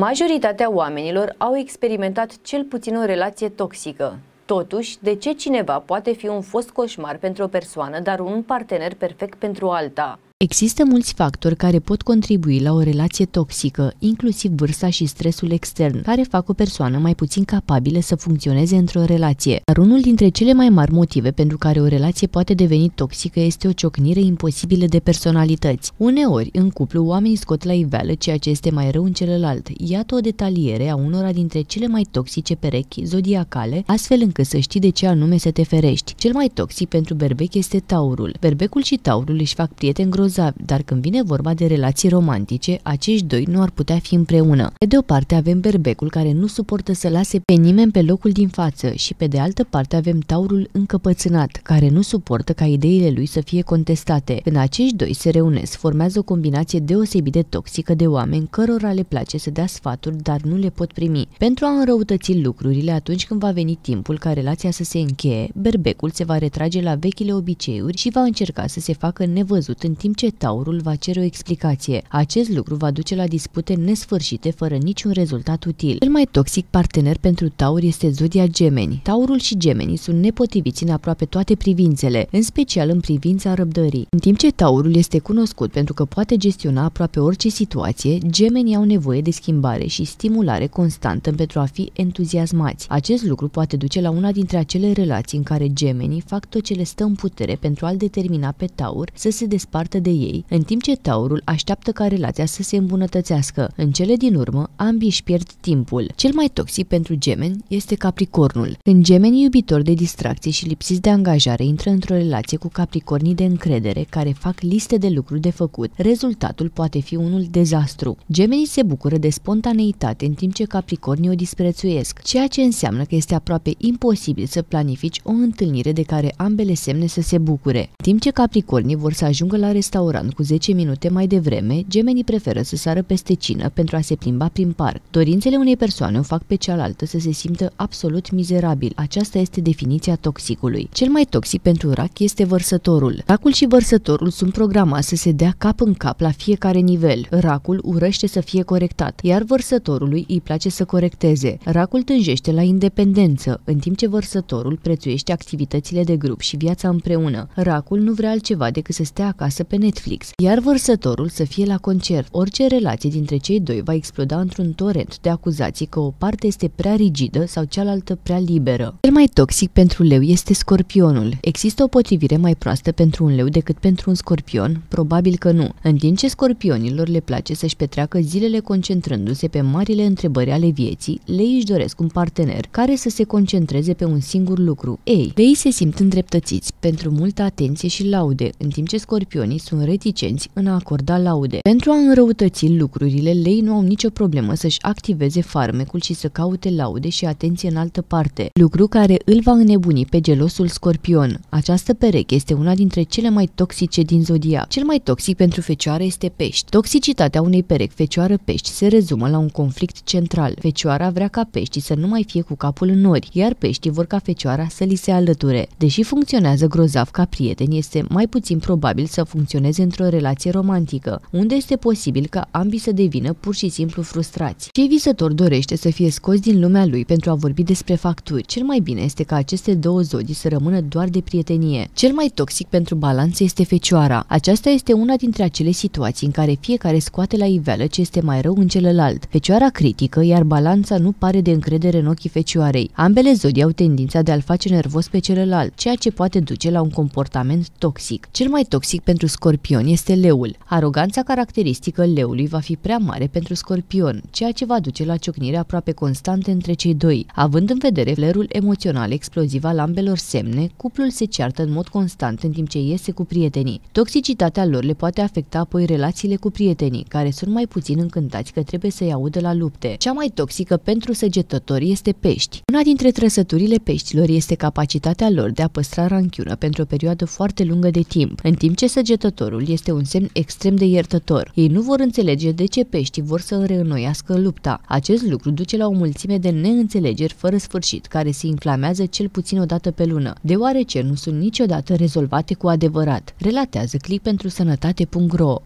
Majoritatea oamenilor au experimentat cel puțin o relație toxică. Totuși, de ce cineva poate fi un fost coșmar pentru o persoană, dar un partener perfect pentru alta? Există mulți factori care pot contribui la o relație toxică, inclusiv vârsta și stresul extern, care fac o persoană mai puțin capabilă să funcționeze într-o relație. Dar unul dintre cele mai mari motive pentru care o relație poate deveni toxică este o ciocnire imposibilă de personalități. Uneori, în cuplu, oamenii scot la iveală ceea ce este mai rău în celălalt. Iată o detaliere a unora dintre cele mai toxice perechi zodiacale, astfel încât să știi de ce anume să te ferești. Cel mai toxic pentru berbec este taurul. Berbecul și taurul își fac prieteni grozavi, dar când vine vorba de relații romantice, acești doi nu ar putea fi împreună. Pe de o parte avem berbecul care nu suportă să lase pe nimeni pe locul din față și pe de altă parte avem taurul încăpățânat, care nu suportă ca ideile lui să fie contestate. Când acești doi se reunesc, formează o combinație deosebit de toxică de oameni cărora le place să dea sfaturi, dar nu le pot primi. Pentru a înrăutăți lucrurile atunci când va veni timpul ca relația să se încheie, berbecul se va retrage la vechile obiceiuri și va încerca să se facă nevăzut în timp ce taurul va cere o explicație. Acest lucru va duce la dispute nesfârșite fără niciun rezultat util. Cel mai toxic partener pentru taur este zodia gemeni. Taurul și gemenii sunt nepotriviți în aproape toate privințele, în special în privința răbdării. În timp ce taurul este cunoscut pentru că poate gestiona aproape orice situație, gemenii au nevoie de schimbare și stimulare constantă pentru a fi entuziasmați. Acest lucru poate duce la una dintre acele relații în care gemenii fac tot ce le stă în putere pentru a-l determina pe taur să se despartă de de ei, în timp ce Taurul așteaptă ca relația să se îmbunătățească. În cele din urmă, ambii își pierd timpul. Cel mai toxic pentru gemeni este Capricornul. Când gemenii iubitori de distracție și lipsiți de angajare intră într-o relație cu Capricornii de încredere care fac liste de lucruri de făcut, rezultatul poate fi unul dezastru. Gemenii se bucură de spontaneitate în timp ce Capricornii o disprețuiesc, ceea ce înseamnă că este aproape imposibil să planifici o întâlnire de care ambele semne să se bucure. În timp ce Capricornii vor să ajungă la restaurant restaurant cu 10 minute mai devreme, gemenii preferă să sară peste cină pentru a se plimba prin parc. Dorințele unei persoane o fac pe cealaltă să se simtă absolut mizerabil. Aceasta este definiția toxicului. Cel mai toxic pentru rac este vărsătorul. Racul și vărsătorul sunt programați să se dea cap în cap la fiecare nivel. Racul urăște să fie corectat, iar vărsătorului îi place să corecteze. Racul tânjește la independență, în timp ce vărsătorul prețuiește activitățile de grup și viața împreună. Racul nu vrea altceva decât să stea acasă pe ne Netflix, iar vărsătorul să fie la concert. Orice relație dintre cei doi va exploda într-un torent de acuzații că o parte este prea rigidă sau cealaltă prea liberă. Cel mai toxic pentru leu este scorpionul. Există o potrivire mai proastă pentru un leu decât pentru un scorpion? Probabil că nu. În timp ce scorpionilor le place să-și petreacă zilele concentrându-se pe marile întrebări ale vieții, lei își doresc un partener care să se concentreze pe un singur lucru. Ei, lei se simt îndreptățiți pentru multă atenție și laude, în timp ce scorpionii sunt sunt reticenți în a acorda laude. Pentru a înrăutăți lucrurile, lei nu au nicio problemă să-și activeze farmecul și să caute laude și atenție în altă parte, lucru care îl va înnebuni pe gelosul scorpion. Această pereche este una dintre cele mai toxice din zodia Cel mai toxic pentru fecioară este pești. Toxicitatea unei perechi fecioară-pești se rezumă la un conflict central. Fecioara vrea ca peștii să nu mai fie cu capul în nori, iar peștii vor ca fecioara să li se alăture. Deși funcționează grozav ca prieten, este mai puțin probabil să funcționeze funcționeze într-o relație romantică, unde este posibil ca ambii să devină pur și simplu frustrați. Cei visător dorește să fie scos din lumea lui pentru a vorbi despre facturi. Cel mai bine este ca aceste două zodii să rămână doar de prietenie. Cel mai toxic pentru balanță este fecioara. Aceasta este una dintre acele situații în care fiecare scoate la iveală ce este mai rău în celălalt. Fecioara critică, iar balanța nu pare de încredere în ochii fecioarei. Ambele zodii au tendința de a-l face nervos pe celălalt, ceea ce poate duce la un comportament toxic. Cel mai toxic pentru scorpion Scorpion este leul. Aroganța caracteristică leului va fi prea mare pentru Scorpion, ceea ce va duce la ciocnire aproape constante între cei doi. Având în vedere flerul emoțional exploziv al ambelor semne, cuplul se ceartă în mod constant în timp ce iese cu prietenii. Toxicitatea lor le poate afecta apoi relațiile cu prietenii, care sunt mai puțin încântați că trebuie să-i audă la lupte. Cea mai toxică pentru săgetători este pești. Una dintre trăsăturile peștilor este capacitatea lor de a păstra ranchiună pentru o perioadă foarte lungă de timp, în timp ce săgetătorii Creatorul este un semn extrem de iertător. Ei nu vor înțelege de ce peștii vor să reînnoiască lupta. Acest lucru duce la o mulțime de neînțelegeri fără sfârșit, care se inflamează cel puțin o dată pe lună, deoarece nu sunt niciodată rezolvate cu adevărat, relatează click pentru sănătate.ro.